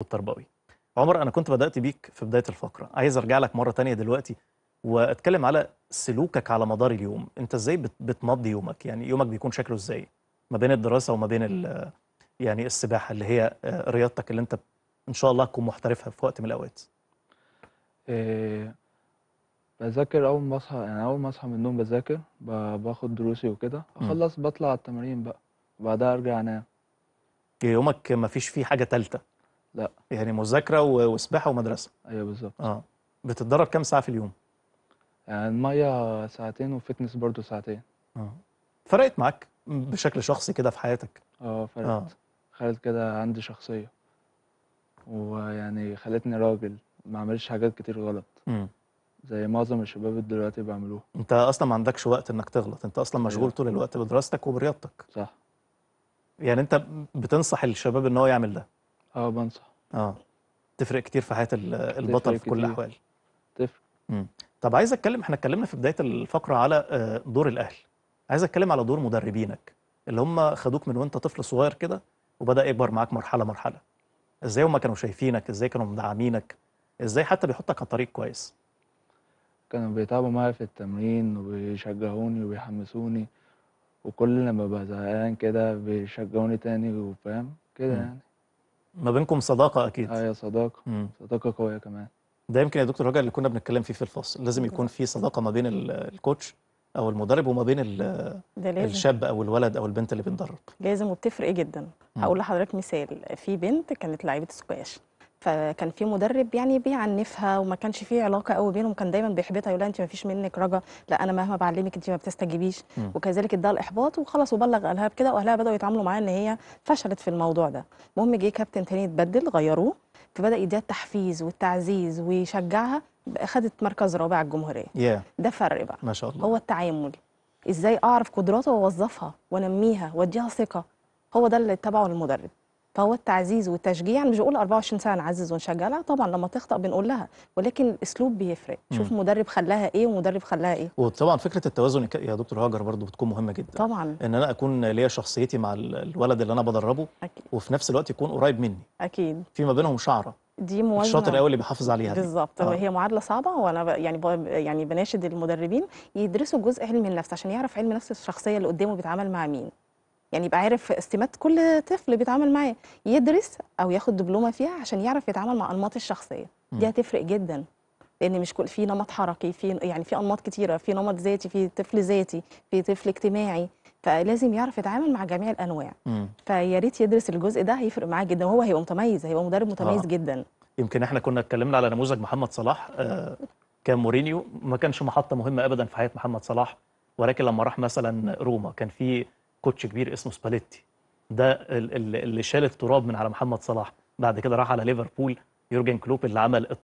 والتربوي عمر انا كنت بدات بيك في بدايه الفقره عايز ارجع لك مره تانية دلوقتي واتكلم على سلوكك على مدار اليوم انت ازاي بتمضي يومك يعني يومك بيكون شكله ازاي ما بين الدراسه وما بين يعني السباحه اللي هي آه، رياضتك اللي انت ان شاء الله تكون محترفها في وقت من الاوقات آه، بذاكر اول ما اصحى يعني اول ما اصحى من النوم بذاكر باخد دروسي وكده اخلص بطلع التمارين بقى وبعدها ارجع انام يومك ما فيش فيه حاجه ثالثه لا يعني مذاكره وسباحه ومدرسه ايوه بالظبط اه بتتدرب كام ساعه في اليوم يعني الميه ساعتين وفتنس برضو ساعتين اه فرقت معاك بشكل شخصي كده في حياتك اه فرقت آه. خلت كده عندي شخصيه ويعني خلتني راجل ما عملش حاجات كتير غلط م. زي معظم الشباب دلوقتي بيعملوها انت اصلا ما عندكش وقت انك تغلط انت اصلا أيوة. مشغول طول الوقت بدراستك وبرياضتك صح يعني انت بتنصح الشباب ان هو يعمل ده اه بنصح اه تفرق كتير في حياه البطل في كل الاحوال تفرق امم طب عايز اتكلم احنا اتكلمنا في بدايه الفقره على آه، دور الاهل عايز اتكلم على دور مدربينك اللي هم خدوك من وانت طفل صغير كده وبدا يكبر معاك مرحله مرحله ازاي هم كانوا شايفينك ازاي كانوا مدعمينك ازاي حتى بيحطك على طريق كويس كانوا بيتعبوا معايا في التمرين وبيشجعوني وبيحمسوني وكل لما ببقى زهقان كده بيشجعوني تاني وفاهم كده يعني ما بينكم صداقه اكيد ايوه صداقه مم. صداقه قويه كمان ده يمكن يا دكتور رجع اللي كنا بنتكلم فيه في الفصل لازم يكون في صداقه ما بين الكوتش او المدرب وما بين الشاب او الولد او البنت اللي بتدرب لازم وبتفرق جدا هقول لحضرتك مثال في بنت كانت لعيبه سكواش فكان في مدرب يعني بيعنفها وما كانش في علاقه قوي بينهم كان دايما بيحبطها يقول لها انت ما فيش منك رجا لا انا مهما بعلمك انت ما بتستجيبيش وكذلك ادها الاحباط وخلاص وبلغ اهلها بكده واهلها بداوا يتعاملوا معاها ان هي فشلت في الموضوع ده المهم جه كابتن تاني اتبدل غيروه فبدا يديها التحفيز والتعزيز ويشجعها خدت مركز رابع الجمهوريه yeah. ده فرق بقى ما شاء الله هو التعامل ازاي اعرف قدراته واوظفها وانميها واديها ثقه هو ده اللي اتبعه المدرب فهو التعزيز والتشجيع مش بقول 24 ساعه نعزز ونشجع لا طبعا لما تخطا بنقول لها ولكن الاسلوب بيفرق شوف مدرب خلاها ايه ومدرب خلاها ايه وطبعا فكره التوازن يا دكتور هاجر برضو بتكون مهمه جدا طبعا ان انا اكون ليا شخصيتي مع الولد اللي انا بدربه أكيد. وفي نفس الوقت يكون قريب مني اكيد في ما بينهم شعره دي موازنه الشاطر قوي اللي بيحافظ عليها بالظبط آه. هي معادله صعبه وانا يعني يعني بناشد المدربين يدرسوا جزء علم النفس عشان يعرف علم نفس الشخصيه اللي قدامه بيتعامل مع مين يعني يبقى عارف سمات كل طفل بيتعامل معاه يدرس او ياخد دبلومه فيها عشان يعرف يتعامل مع انماط الشخصيه دي هتفرق جدا لان مش كل في نمط حركي في يعني في انماط كتيره في نمط ذاتي في طفل ذاتي في طفل اجتماعي فلازم يعرف يتعامل مع جميع الانواع فيا ريت يدرس الجزء ده هيفرق معاه جدا وهو هيبقى متميز هيبقى مدرب متميز آه. جدا يمكن احنا كنا اتكلمنا على نموذج محمد صلاح آه كان مورينيو ما كانش محطه مهمه ابدا في حياه محمد صلاح ولكن لما راح مثلا روما كان في كوتش كبير اسمه سباليتي ده اللي شال التراب من على محمد صلاح بعد كده راح على ليفربول يورجن كلوب اللي عمل